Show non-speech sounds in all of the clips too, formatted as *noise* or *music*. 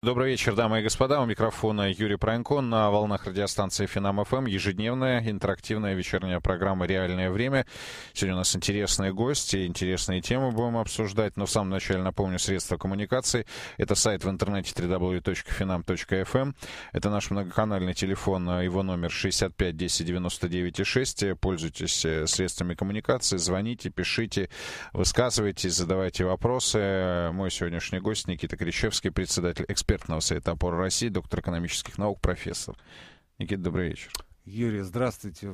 Добрый вечер, дамы и господа. У микрофона Юрий Пронько на волнах радиостанции Финам ФМ. Ежедневная интерактивная вечерняя программа «Реальное время». Сегодня у нас интересные гости, интересные темы будем обсуждать. Но в самом начале напомню средства коммуникации. Это сайт в интернете www.finam.fm. Это наш многоканальный телефон, его номер 65 10 99 6. Пользуйтесь э, средствами коммуникации, звоните, пишите, высказывайтесь, задавайте вопросы. Мой сегодняшний гость Никита Кричевский, председатель эксперта экспертного совета опоры России, доктор экономических наук, профессор. Никита, добрый вечер. Юрий, здравствуйте.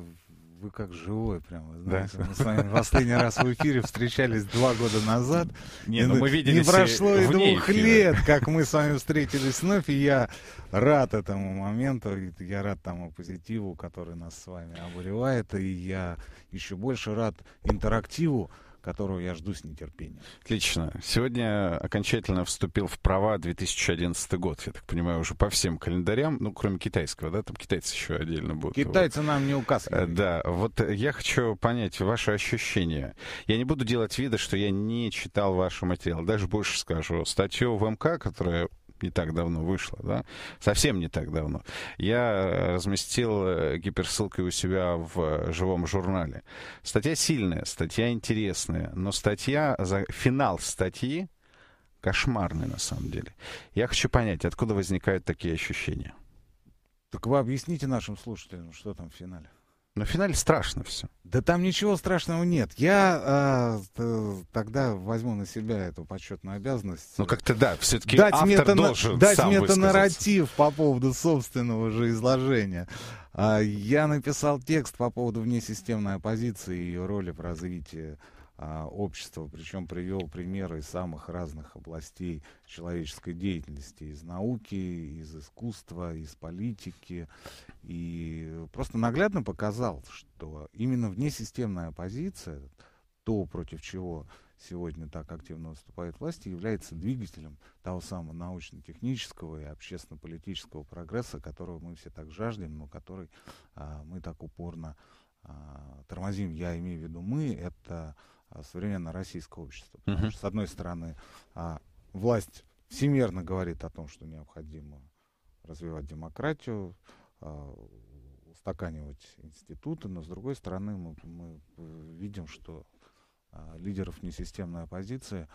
Вы как живой, прямо, знаете. Да? Мы с вами последний раз в эфире встречались два года назад. Не, ну, мы виделись не прошло и двух эфира. лет, как мы с вами встретились вновь, и я рад этому моменту, я рад тому позитиву, который нас с вами обуревает, и я еще больше рад интерактиву, которую я жду с нетерпением. Отлично. Сегодня окончательно вступил в права 2011 год, я так понимаю, уже по всем календарям, ну, кроме китайского, да, там китайцы еще отдельно будут. Китайцы вот. нам не указывают. Э, да, вот я хочу понять ваши ощущения. Я не буду делать вида, что я не читал ваши материалы, даже больше скажу. Статью в МК, которая не так давно вышло, да, совсем не так давно, я э, разместил э, гиперссылкой у себя в э, живом журнале. Статья сильная, статья интересная, но статья, за финал статьи кошмарный на самом деле. Я хочу понять, откуда возникают такие ощущения. Так вы объясните нашим слушателям, что там в финале. Но в финале страшно все. Да там ничего страшного нет. Я э, тогда возьму на себя эту почетную обязанность. Ну как-то да, все-таки дать автор мне это, должен Дать сам мне это нарратив по поводу собственного же изложения. А, я написал текст по поводу внесистемной оппозиции и ее роли в развитии а, общества, причем привел примеры из самых разных областей человеческой деятельности, из науки, из искусства, из политики, и просто наглядно показал, что именно внесистемная оппозиция, то, против чего сегодня так активно выступает власть, является двигателем того самого научно-технического и общественно-политического прогресса, которого мы все так жаждем, но который а, мы так упорно а, тормозим. Я имею в виду мы, это а, современного российского общества. Потому uh-huh. что, с одной стороны, а, власть всемерно говорит о том, что необходимо развивать демократию, а, устаканивать институты, но с другой стороны мы, мы э, видим, что лидеров несистемной оппозиции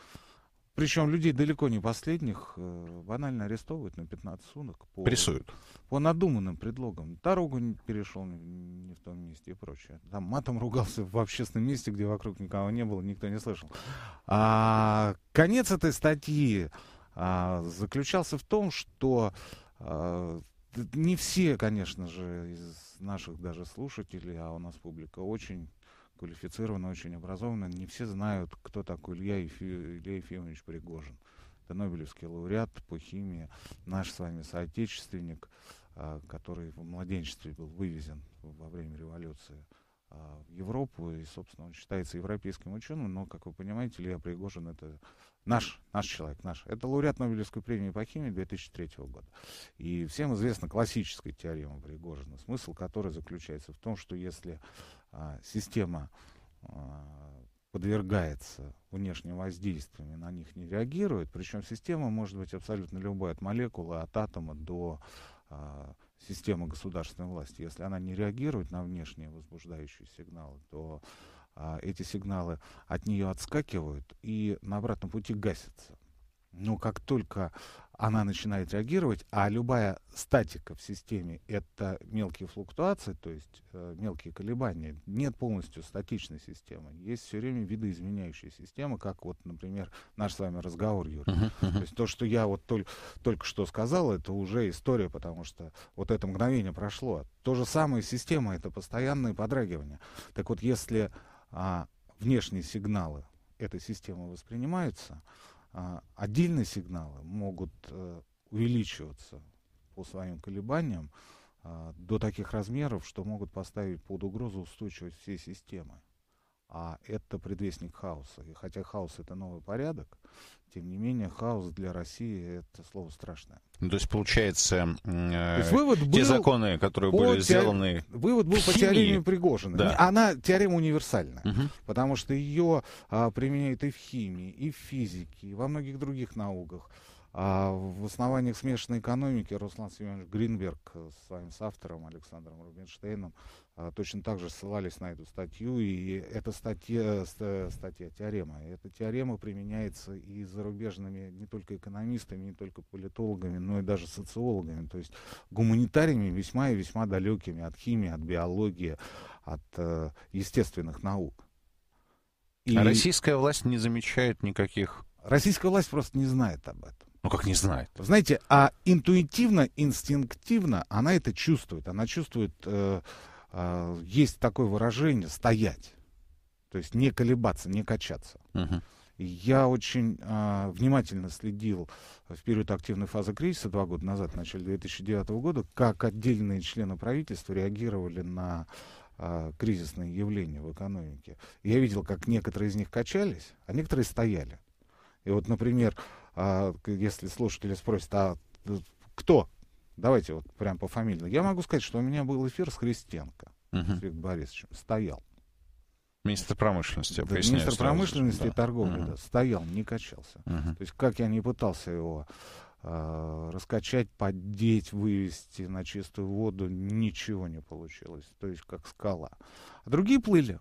причем людей далеко не последних э, банально арестовывают на 15 суток. По, Прессуют. По надуманным предлогам. Дорогу не перешел не в том месте и прочее. Там матом ругался в общественном месте, где вокруг никого не было, никто не слышал. А, конец этой статьи а, заключался в том, что а, не все, конечно же, из наших даже слушателей, а у нас публика очень квалифицированный, очень образованный. Не все знают, кто такой Илья, Ефи, Илья Ефимович Пригожин. Это Нобелевский лауреат по химии, наш с вами соотечественник, а, который в младенчестве был вывезен во время революции а, в Европу, и, собственно, он считается европейским ученым, но, как вы понимаете, Илья Пригожин — это Наш, наш человек, наш. Это лауреат Нобелевской премии по химии 2003 года. И всем известна классическая теорема Пригожина, смысл которой заключается в том, что если а, система а, подвергается внешним воздействиям и на них не реагирует, причем система может быть абсолютно любой, от молекулы, от атома до а, системы государственной власти. Если она не реагирует на внешние возбуждающие сигналы, то а, эти сигналы от нее отскакивают и на обратном пути гасятся. Но как только она начинает реагировать, а любая статика в системе — это мелкие флуктуации, то есть э, мелкие колебания, нет полностью статичной системы. Есть все время видоизменяющие системы, как вот, например, наш с вами разговор, Юрий. Uh-huh, uh-huh. То есть то, что я вот толь- только что сказал, это уже история, потому что вот это мгновение прошло. То же самое система — это постоянные подрагивания. Так вот, если а, внешние сигналы этой системы воспринимаются, а, отдельные сигналы могут а, увеличиваться по своим колебаниям а, до таких размеров, что могут поставить под угрозу устойчивость всей системы. А это предвестник хаоса. И хотя хаос это новый порядок, тем не менее хаос для России это слово страшное. Ну, то есть, получается, э, то вывод те был законы, которые были теор... сделаны... Вывод был по теореме Пригожина. Да. Она теорема универсальна, угу. потому что ее а, применяют и в химии, и в физике, и во многих других науках. А в основаниях смешанной экономики Руслан Семенович Гринберг с своим соавтором Александром Рубинштейном а, точно так же ссылались на эту статью, и эта статья, э, статья теорема. И эта теорема применяется и зарубежными не только экономистами, не только политологами, но и даже социологами, то есть гуманитариями весьма и весьма далекими от химии, от биологии, от э, естественных наук. И... А российская власть не замечает никаких Российская власть просто не знает об этом. Ну как не знает? Знаете, а интуитивно, инстинктивно она это чувствует. Она чувствует, э, э, есть такое выражение «стоять». То есть не колебаться, не качаться. Угу. Я очень э, внимательно следил в период активной фазы кризиса два года назад, в начале 2009 года, как отдельные члены правительства реагировали на э, кризисные явления в экономике. Я видел, как некоторые из них качались, а некоторые стояли. И вот, например, а, если слушатели спросят, а э, кто? Давайте вот прям по фамилии. Я могу сказать, что у меня был эфир с Христенко, угу. с Виктором Борисовичем, стоял. Министр промышленности, да, Министр промышленности да. и торговли, угу. да, стоял, не качался. Угу. То есть как я не пытался его э, раскачать, поддеть, вывести на чистую воду, ничего не получилось. То есть как скала. А другие плыли.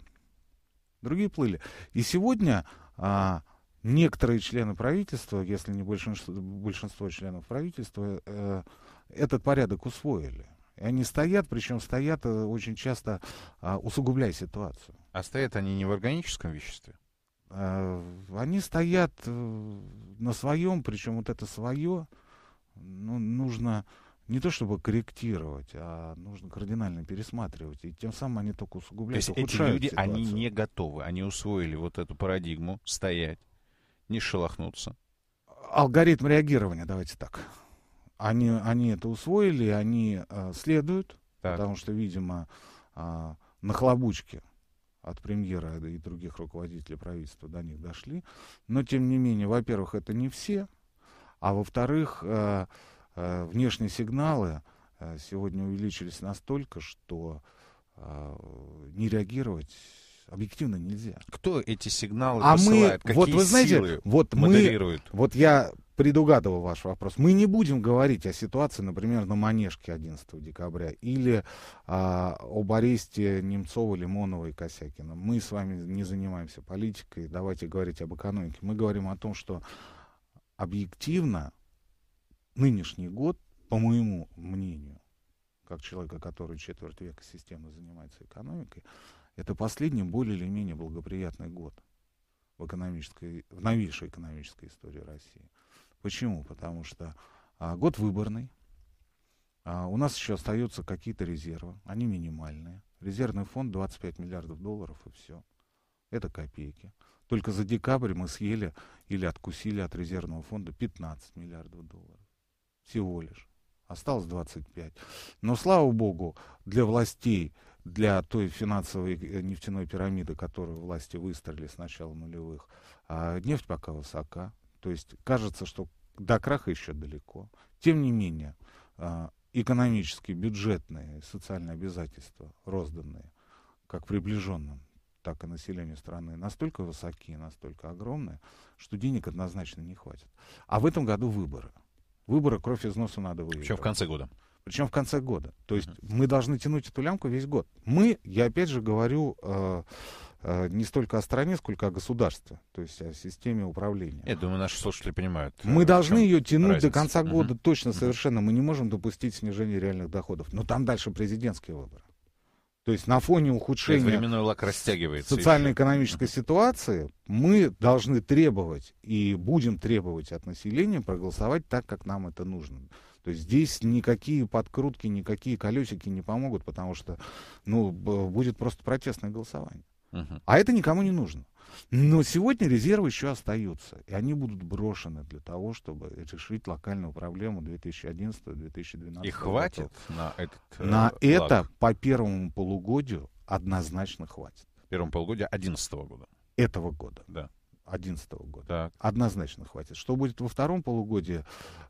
Другие плыли. И сегодня а, некоторые члены правительства, если не большинство, большинство членов правительства, э, этот порядок усвоили. И они стоят, причем стоят э, очень часто, э, усугубляя ситуацию. А стоят они не в органическом веществе? Э, они стоят э, на своем, причем вот это свое ну, нужно не то чтобы корректировать, а нужно кардинально пересматривать. И тем самым они только усугубляют. То есть эти люди, ситуацию. они не готовы, они усвоили вот эту парадигму стоять не шелохнуться? Алгоритм реагирования, давайте так. Они, они это усвоили, они э, следуют, так. потому что, видимо, э, нахлобучки от премьера и других руководителей правительства до них дошли. Но, тем не менее, во-первых, это не все, а во-вторых, э, э, внешние сигналы э, сегодня увеличились настолько, что э, не реагировать Объективно нельзя. Кто эти сигналы а посылает? Мы, Какие вот вы знаете, силы вот модерируют? Мы, вот я предугадывал ваш вопрос. Мы не будем говорить о ситуации, например, на Манежке 11 декабря или а, об аресте Немцова, Лимонова и Косякина. Мы с вами не занимаемся политикой, давайте говорить об экономике. Мы говорим о том, что объективно нынешний год, по моему мнению, как человека, который четверть века системно занимается экономикой, это последний более или менее благоприятный год в, экономической, в новейшей экономической истории России. Почему? Потому что а, год выборный, а, у нас еще остаются какие-то резервы, они минимальные. Резервный фонд 25 миллиардов долларов и все. Это копейки. Только за декабрь мы съели или откусили от резервного фонда 15 миллиардов долларов. Всего лишь. Осталось 25. Но, слава богу, для властей для той финансовой э, нефтяной пирамиды, которую власти выстроили с начала нулевых, а нефть пока высока. То есть кажется, что до краха еще далеко. Тем не менее, а, экономические, бюджетные, социальные обязательства, розданные как приближенным, так и населению страны, настолько высокие, настолько огромные, что денег однозначно не хватит. А в этом году выборы. Выборы кровь из носа надо выиграть. Еще в конце года. Причем в конце года. То есть uh-huh. мы должны тянуть эту лямку весь год. Мы, я опять же говорю, э, э, не столько о стране, сколько о государстве, то есть о системе управления. Я думаю, наши слушатели понимают. Э, мы должны ее тянуть разница. до конца года, uh-huh. точно, uh-huh. совершенно. Мы не можем допустить снижения реальных доходов. Но там дальше президентские выборы. То есть на фоне ухудшения временной лак растягивается социально-экономической еще. ситуации мы должны требовать и будем требовать от населения проголосовать так, как нам это нужно. То есть здесь никакие подкрутки, никакие колесики не помогут, потому что ну, будет просто протестное голосование. Uh-huh. А это никому не нужно. Но сегодня резервы еще остаются, и они будут брошены для того, чтобы решить локальную проблему 2011-2012. И хватит на этот э, На э, это лаг. по первому полугодию однозначно хватит. Первом полугодии 2011 года. Этого года. Да. 2011 года. Так. Однозначно хватит. Что будет во втором полугодии,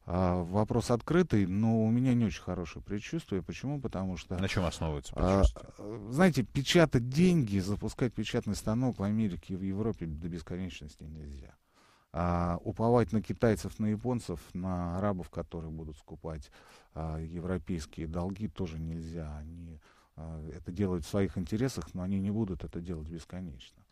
а, вопрос открытый, но у меня не очень хорошее предчувствие. Почему? Потому что... На чем основывается а, предчувствие? Э, знаете, печатать деньги, запускать печатный станок в Америке и в Европе до бесконечности нельзя. А, уповать на китайцев, на японцев, на арабов, которые будут скупать а, европейские долги, тоже нельзя. Они а, это делают в своих интересах, но они не будут это делать бесконечно.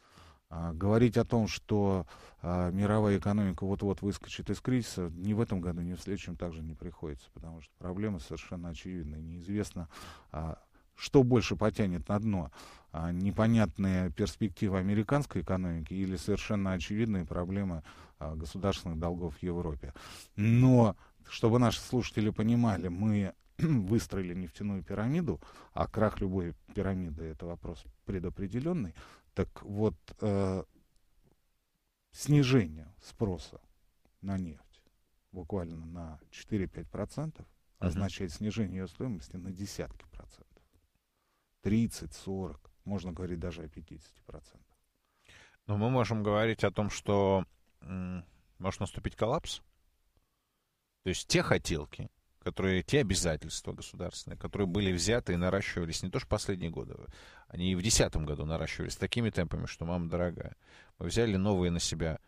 А, говорить о том, что а, мировая экономика вот-вот выскочит из кризиса, ни в этом году, ни в следующем также не приходится, потому что проблема совершенно очевидна. Неизвестно, а, что больше потянет на дно, а, непонятные перспективы американской экономики или совершенно очевидные проблемы а, государственных долгов в Европе. Но, чтобы наши слушатели понимали, мы *clears throat* выстроили нефтяную пирамиду, а крах любой пирамиды — это вопрос предопределенный, так вот, э, снижение спроса на нефть буквально на 4-5% означает снижение ее стоимости на десятки процентов. 30, 40, можно говорить даже о 50 процентах. Но мы можем говорить о том, что может наступить коллапс. То есть те хотелки, которые, те обязательства государственные, которые были взяты и наращивались не то что последние годы, они и в 2010 году наращивались такими темпами, что мама дорогая. Мы взяли новые на себя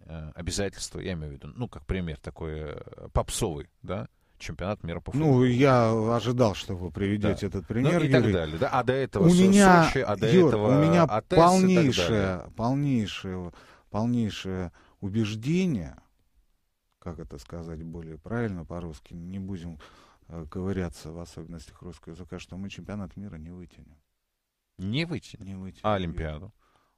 э, обязательства, я имею в виду, ну, как пример такой э, попсовый, да, чемпионат мира по ну, футболу. Ну, я ожидал, что вы приведете да. этот ну, пример, ну, и Юрий. так далее, да, а до этого у Сочи, меня, Сочи, а до Юр, этого у меня полнейшее, полнейшее, полнейшее убеждение, как это сказать более правильно по-русски, не будем э, ковыряться в особенностях русского языка, что мы чемпионат мира не вытянем. Не вытянем? Не вытянем. А Олимпиаду?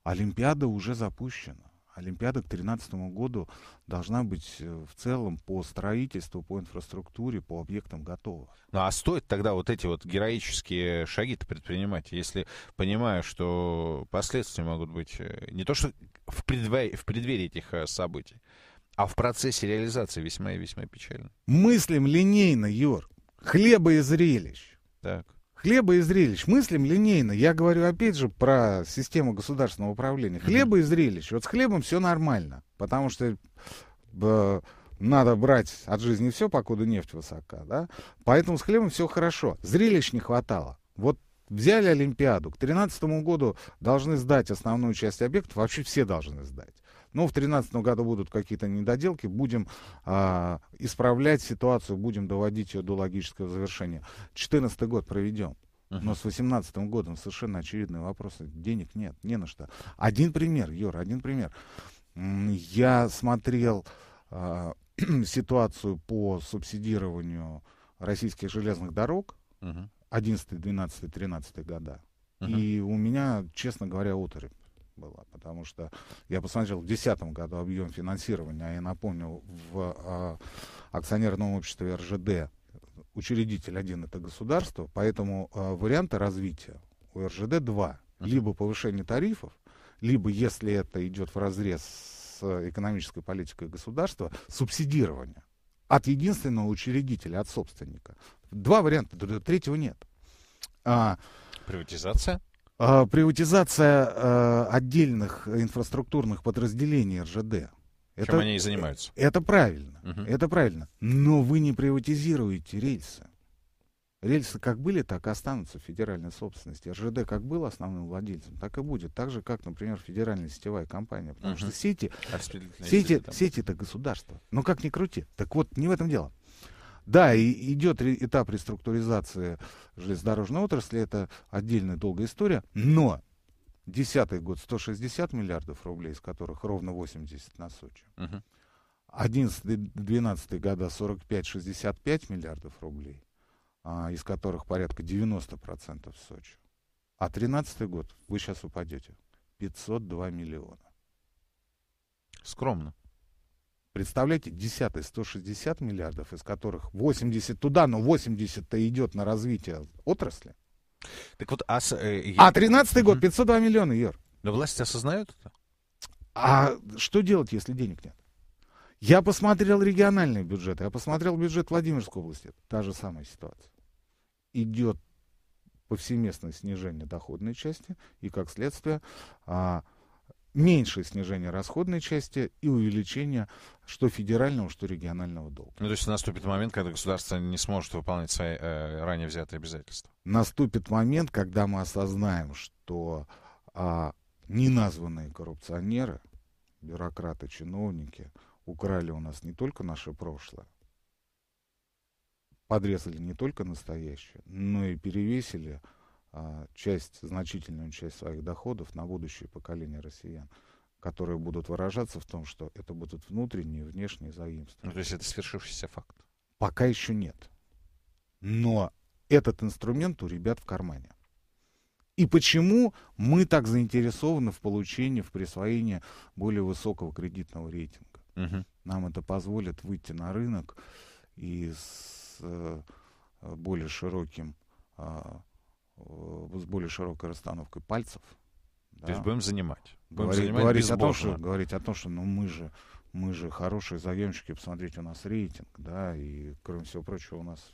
Олимпиада уже запущена. Олимпиада к 2013 году должна быть э, в целом по строительству, по инфраструктуре, по объектам готова. Ну а стоит тогда вот эти вот героические шаги предпринимать, если понимая, что последствия могут быть э, не то что в, предве- в преддверии этих э, событий, а в процессе реализации весьма и весьма печально. Мыслим линейно, Юр. Хлеба и зрелищ. Так. Хлеба и зрелищ. Мыслим линейно. Я говорю опять же про систему государственного управления. Хлеба и зрелищ. Вот с хлебом все нормально. Потому что э, надо брать от жизни все, покуда нефть высока. Да? Поэтому с хлебом все хорошо. Зрелищ не хватало. Вот взяли Олимпиаду. К 2013 году должны сдать основную часть объектов. Вообще все должны сдать. Но ну, в 2013 году будут какие-то недоделки, будем а, исправлять ситуацию, будем доводить ее до логического завершения. 2014 год проведем. Но с 2018 годом совершенно очевидные вопросы. Денег нет, не на что. Один пример, Юра, один пример. Я смотрел э, *clears throat* ситуацию по субсидированию российских железных дорог uh -huh. 11, 12, 13 года. Uh -huh. И у меня, честно говоря, оторопь была, потому что я посмотрел в 2010 году объем финансирования, а я напомню, в а, акционерном обществе РЖД учредитель один это государство, поэтому а, варианта развития у РЖД два. Либо повышение тарифов, либо, если это идет в разрез с экономической политикой государства, субсидирование от единственного учредителя, от собственника. Два варианта, третьего нет. А, Приватизация? А, приватизация э, отдельных инфраструктурных подразделений РЖД. Чем они и занимаются. Это правильно. Угу. Это правильно. Но вы не приватизируете рельсы. Рельсы как были, так и останутся в федеральной собственности. РЖД как был основным владельцем, так и будет. Так же, как, например, федеральная сетевая компания. Потому угу. что сети, а сети, сети, сети это государство. Ну как ни крути. Так вот, не в этом дело. Да, и идет этап реструктуризации железнодорожной отрасли, это отдельная долгая история, но десятый год 160 миллиардов рублей, из которых ровно 80 на Сочи. Одиннадцатый, Угу. 11-12 года 45-65 миллиардов рублей, а, из которых порядка 90% в Сочи. А 13 год, вы сейчас упадете, 502 миллиона. Скромно. Представляете, десятый 160 миллиардов, из которых 80 туда, но 80-то идет на развитие отрасли. Так вот, э, а... Э, а 13-й год 502 миллиона, Юр. Но власти осознают это? А что делать, если денег нет? Я посмотрел региональные бюджеты, я посмотрел бюджет Владимирской области. Та же самая ситуация. Идет повсеместное снижение доходной части, и как следствие а, меньшее снижение расходной части и увеличение что федерального, что регионального долга. Ну, то есть наступит момент, когда государство не сможет выполнять свои э, ранее взятые обязательства? Наступит момент, когда мы осознаем, что а, неназванные коррупционеры, бюрократы, чиновники украли у нас не только наше прошлое, подрезали не только настоящее, но и перевесили а, часть, значительную часть своих доходов на будущее поколение россиян, которые будут выражаться в том, что это будут внутренние, и внешние заимствования. Ну, то есть это свершившийся факт? Пока еще нет. Но этот инструмент у ребят в кармане. И почему мы так заинтересованы в получении, в присвоении более высокого кредитного рейтинга? Угу. Нам это позволит выйти на рынок и с э, более широким а, Э, с более широкой расстановкой пальцев. Да. То есть будем занимать. Будем говорить, занимать говорить, о том, что, говорить о том, что ну, мы же мы же хорошие заемщики, посмотрите, у нас рейтинг, да, и, кроме всего прочего, у нас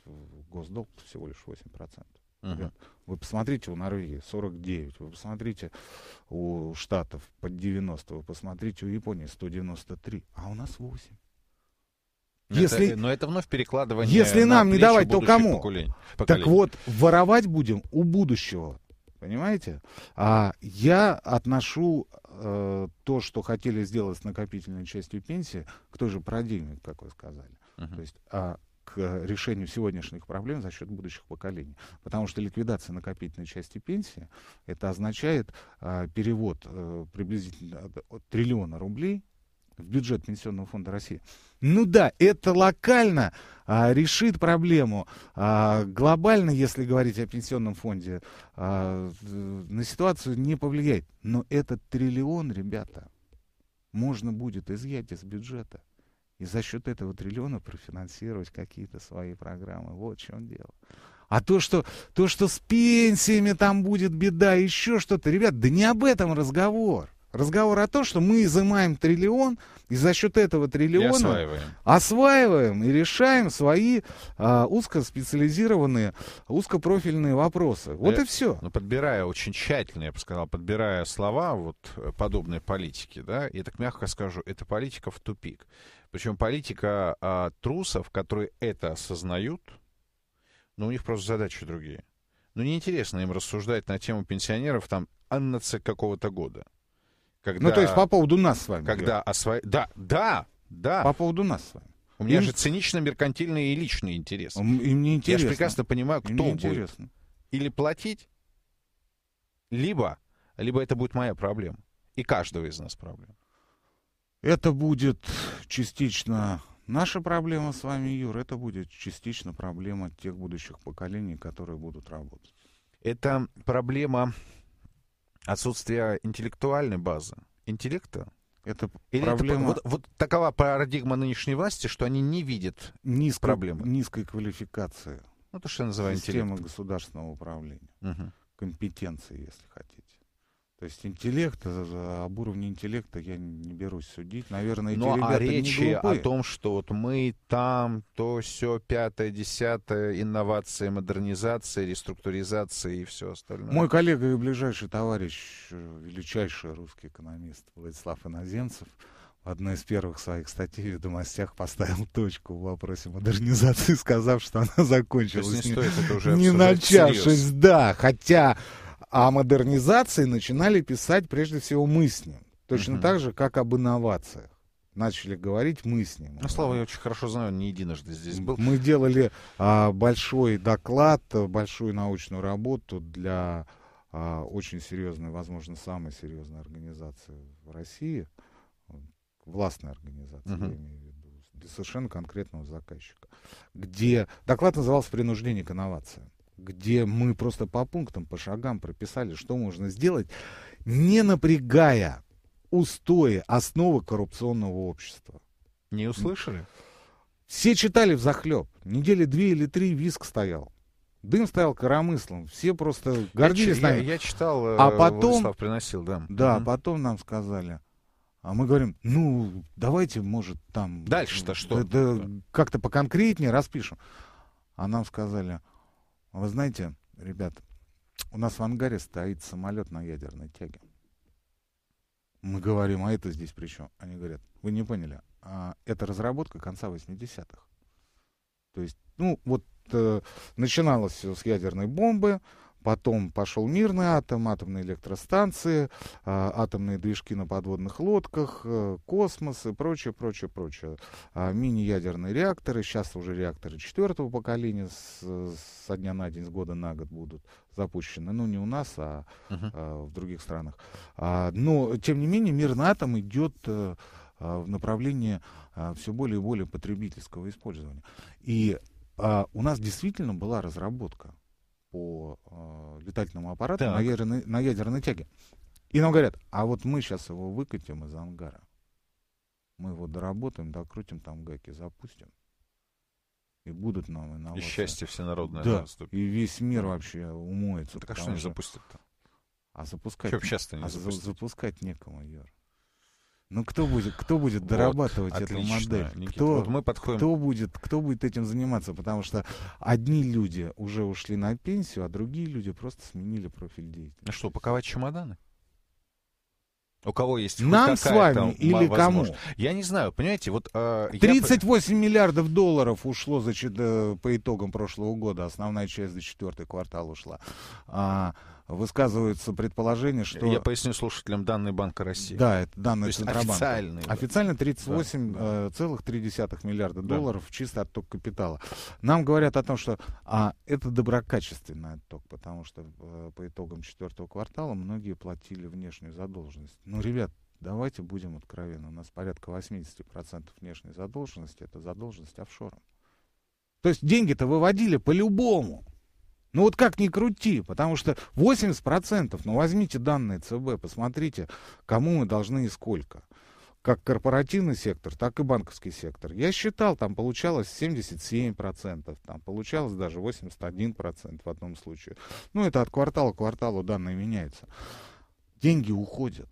госдолг всего лишь 8%. Uh-huh. Вы посмотрите у Норвегии 49, вы посмотрите у Штатов под 90, вы посмотрите у Японии 193, а у нас 8. Ну, если, это, но это вновь перекладывание. Если на нам не давать, то кому? Поколений, поколений. Так вот, воровать будем у будущего. Понимаете? А я отношу э, то, что хотели сделать с накопительной частью пенсии, к той же парадигме, как вы сказали. Uh-huh. То есть а, к решению сегодняшних проблем за счет будущих поколений. Потому что ликвидация накопительной части пенсии, это означает а, перевод а, приблизительно от, от триллиона рублей в бюджет Пенсионного фонда России. Ну да, это локально а, решит проблему. А, глобально, если говорить о пенсионном фонде, а, на ситуацию не повлияет. Но этот триллион, ребята, можно будет изъять из бюджета. И за счет этого триллиона профинансировать какие-то свои программы. Вот в чем дело. А то что, то, что с пенсиями там будет беда, еще что-то. Ребят, да не об этом разговор. Разговор о том, что мы изымаем триллион, и за счет этого триллиона осваиваем. осваиваем и решаем свои а, узкоспециализированные, узкопрофильные вопросы. Вот я, и все. Ну, подбирая очень тщательно, я бы сказал, подбирая слова вот э, подобной политики, да, я так мягко скажу, это политика в тупик. Причем политика а, трусов, которые это осознают, но ну, у них просто задачи другие. Ну, неинтересно им рассуждать на тему пенсионеров там Аннаца какого-то года. Когда, ну, то есть по поводу нас с вами. Когда осво... Да, да, да. По поводу нас с вами. У меня им... же цинично меркантильный и личный интерес. Им не интересно. Я же прекрасно понимаю, кто будет. Интересно. Или платить, либо, либо это будет моя проблема. И каждого из нас проблема. Это будет частично наша проблема с вами, Юр. Это будет частично проблема тех будущих поколений, которые будут работать. Это проблема отсутствие интеллектуальной базы, интеллекта, это Или проблема... Это, вот, вот такова парадигма нынешней власти, что они не видят низкой, проблемы. Низкой квалификации. Ну, то, что я называю Система государственного управления. Угу. Компетенции, если хотите. То есть интеллект, э, об уровне интеллекта я не берусь судить. Наверное, эти Но ну, а ребята а речи не о том, что вот мы там, то все пятое, десятое, инновации, модернизация, реструктуризация и все остальное. Мой коллега и ближайший товарищ, э, величайший русский экономист Владислав Иноземцев, в одной из первых своих статей в «Ведомостях» поставил точку в вопросе модернизации, *laughs* сказав, что она закончилась. То есть не, не стоит это уже Не начавшись, да, хотя а о модернизации начинали писать прежде всего мы с ним. Точно угу. так же, как об инновациях. Начали говорить мы с ним. Ну, Слава, я очень хорошо знаю, не единожды здесь был. Мы делали а, большой доклад, большую научную работу для а, очень серьезной, возможно, самой серьезной организации в России, властной организации, угу. я имею в виду совершенно конкретного заказчика, где доклад назывался «Принуждение к инновациям» где мы просто по пунктам, по шагам прописали, что можно сделать, не напрягая устои, основы коррупционного общества. Не услышали? Все читали в захлеб. Недели две или три виск стоял. Дым стоял коромыслом. Все просто гордились я, нами. Я, я читал, э, а потом, Владислав приносил, да. Да, угу. потом нам сказали, а мы говорим, ну, давайте, может, там... Дальше-то что? Да, да, как-то поконкретнее распишем. А нам сказали, а вы знаете, ребят, у нас в ангаре стоит самолет на ядерной тяге. Мы говорим, а это здесь при чем? Они говорят, вы не поняли, а это разработка конца 80-х. То есть, ну, вот э, начиналось все с ядерной бомбы, Потом пошел мирный атом, атомные электростанции, а, атомные движки на подводных лодках, э, космос и прочее, прочее, прочее. А, мини-ядерные реакторы, сейчас уже реакторы четвертого поколения с, со дня на день, с года на год будут запущены. Ну, не у нас, а uh-huh. в других странах. Но, тем не менее, мирный атом идет э, в направлении все более и более потребительского использования. И у нас действительно была разработка по э, летательному аппарату на ядерной, на ядерной тяге. И нам говорят, а вот мы сейчас его выкатим из ангара. Мы его доработаем, докрутим там гайки запустим. И будут нам инновации. И счастье всенародное да, наступит. и весь мир вообще умоется. Так а что они запустят-то? А запускать... Чего сейчас-то не а запустить? запускать некому, Юр. Ну кто будет, кто будет дорабатывать вот, эту отлично, модель? Никита, кто, вот мы подходим. кто будет, кто будет этим заниматься? Потому что одни люди уже ушли на пенсию, а другие люди просто сменили профиль деятельности. Ну что, паковать чемоданы? У кого есть Нам с вами или кому? Я не знаю, понимаете, вот... Э, а, 38 я... миллиардов долларов ушло за, э, по итогам прошлого года, основная часть за четвертый квартал ушла. А, высказываются предположения, что... Я поясню слушателям, данные Банка России. Да, это данные То есть Центробанка. Официальные. Официально 38,3 да. Э, миллиарда долларов да. чисто отток капитала. Нам говорят о том, что а, это доброкачественный отток, потому что э, по итогам четвертого квартала многие платили внешнюю задолженность. Ну, ребят, давайте будем откровенны. У нас порядка 80% внешней задолженности — это задолженность офшором. То есть деньги-то выводили по-любому. Ну вот как ни крути, потому что 80%, ну возьмите данные ЦБ, посмотрите, кому мы должны и сколько. Как корпоративный сектор, так и банковский сектор. Я считал, там получалось 77%, там получалось даже 81% в одном случае. Ну это от квартала к кварталу данные меняются. Деньги уходят.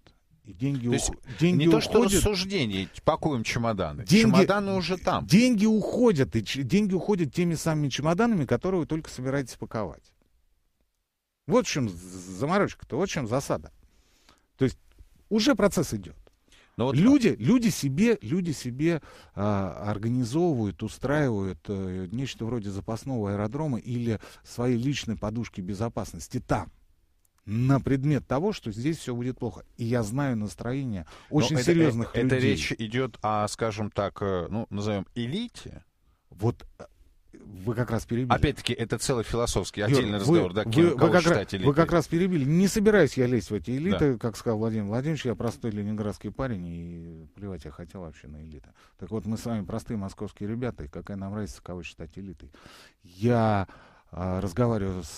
И деньги, то не то, что рассуждение, пакуем чемоданы. Деньги, чемоданы уже там. Деньги уходят, и ч... деньги уходят теми самыми чемоданами, которые вы только собираетесь паковать. Вот в чем заморочка-то, вот в чем засада. То есть уже процесс идет. Но ну вот люди, люди себе, люди себе э, организовывают, устраивают э, нечто вроде запасного аэродрома или своей личной подушки безопасности там на предмет того, что здесь все будет плохо. И я знаю настроение очень Но э, серьезных это, людей. Это речь идет о, скажем так, э, ну, назовем элите. Вот э, вы как раз перебили. Опять-таки, это целый философский отдельный Юр, разговор, вы, да, кем, вы, вы, как раз, вы как раз перебили. Не собираюсь я лезть в эти элиты, да. как сказал Владимир Владимирович, я простой ленинградский парень, и плевать я хотел вообще на элиты. Так вот, мы с вами простые московские ребята, и какая нам разница, кого считать элитой? Я а, разговариваю с